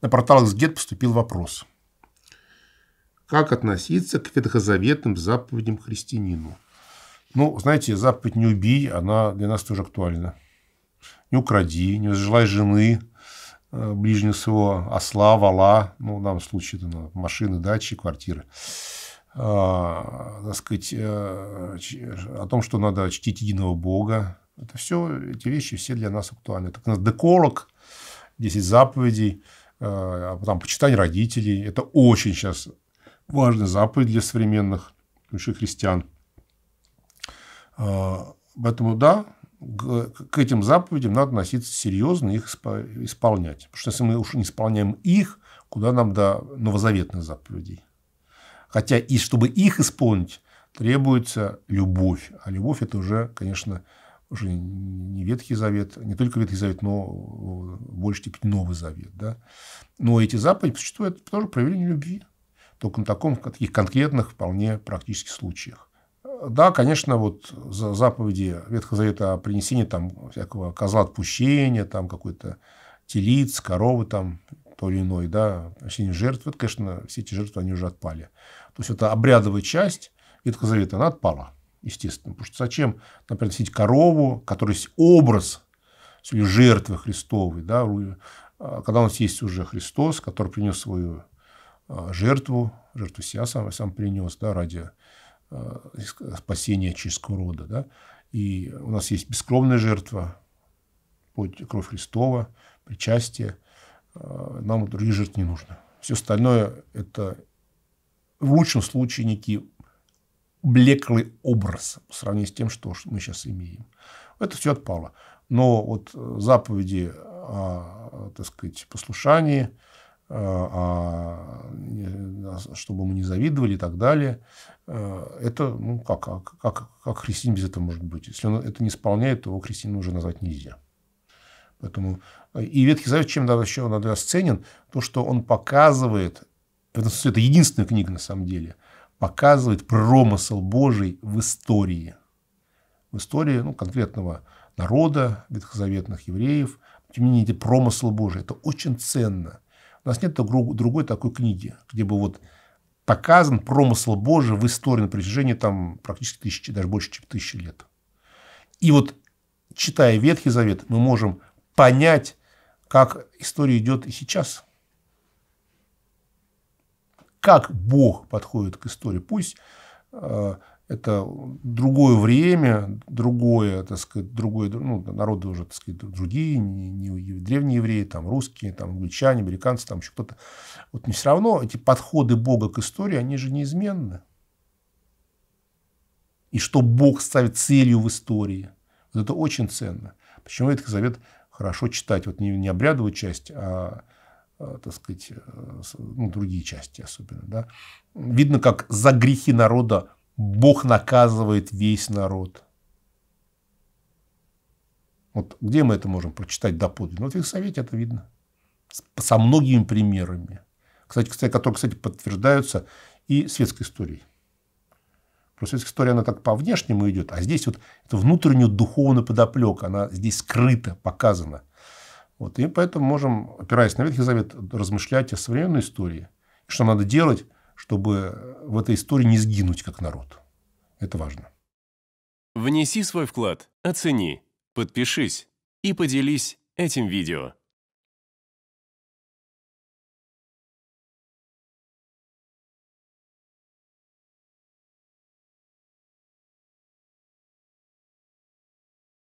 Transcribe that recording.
На портал «Эксгет» e поступил вопрос. Как относиться к ветхозаветным заповедям христианину? Ну, знаете, заповедь «не убей», она для нас тоже актуальна. Не укради, не возжелай жены, э, ближнего своего, осла, вала, ну, в данном случае это ну, машины, дачи, квартиры. А, так сказать, э, о том, что надо чтить единого Бога. Это все, эти вещи все для нас актуальны. Так у нас деколог, 10 заповедей. А, там, почитание родителей. Это очень сейчас важный заповедь для современных лучших христиан. А, поэтому, да, к этим заповедям надо относиться серьезно и их исполнять. Потому что если мы уж не исполняем их, куда нам до новозаветных заповедей? Хотя и чтобы их исполнить, требуется любовь. А любовь – это уже, конечно, уже не Ветхий Завет, не только Ветхий Завет, но э, в большей степени Новый Завет. Да? Но эти заповеди существуют тоже проявление любви, только на таком, таких конкретных, вполне практических случаях. Да, конечно, вот за заповеди Ветхого Завета о принесении там всякого козла отпущения, там какой-то телиц, коровы там, то или иной, да, принесение жертв, это, конечно, все эти жертвы, они уже отпали. То есть, это обрядовая часть Ветхого Завета, она отпала естественно. Потому что зачем, например, носить корову, которая есть образ жертвы Христовой, да, а, когда у нас есть уже Христос, который принес свою а, жертву, жертву себя сам, сам принес да, ради а, спасения человеческого рода. Да. И у нас есть бескровная жертва, кровь Христова, причастие. Нам других жертв не нужно. Все остальное – это в лучшем случае некий блеклый образ в сравнении с тем, что мы сейчас имеем. Это все отпало. Но вот э, заповеди о, так сказать, послушании, э, о, чтобы мы не завидовали и так далее, э, это, ну, как, а, как, как христианин без этого может быть? Если он это не исполняет, то его христианином уже назвать нельзя. Поэтому и Ветхий Завет чем надо еще надо ценен, то, что он показывает, это единственная книга на самом деле – показывает промысл Божий в истории. В истории ну, конкретного народа, ветхозаветных евреев. Тем не менее, это промысл Божий. Это очень ценно. У нас нет другой такой книги, где бы вот показан промысл Божий в истории на протяжении там, практически тысячи, даже больше, чем тысячи лет. И вот, читая Ветхий Завет, мы можем понять, как история идет и сейчас – как Бог подходит к истории. Пусть э, это другое время, другое, так сказать, другое, ну, народы уже, так сказать, другие, не, не древние евреи, там, русские, там, англичане, американцы, там, еще кто-то. Вот не все равно эти подходы Бога к истории, они же неизменны. И что Бог ставит целью в истории. Вот это очень ценно. Почему этот завет хорошо читать. Вот не, не обрядовую часть, а Э, так сказать, э, ну, другие части особенно. Да? Видно, как за грехи народа Бог наказывает весь народ. Вот где мы это можем прочитать доподлинно? Вот в их совете это видно. Со многими примерами. Кстати, кстати, которые, кстати, подтверждаются и светской историей. Просто светская история, она так по внешнему идет, а здесь вот это внутреннюю духовную подоплека, она здесь скрыта, показана. Вот. И поэтому можем, опираясь на Ветхий Завет, размышлять о современной истории, что надо делать, чтобы в этой истории не сгинуть как народ. Это важно. Внеси свой вклад, оцени, подпишись и поделись этим видео.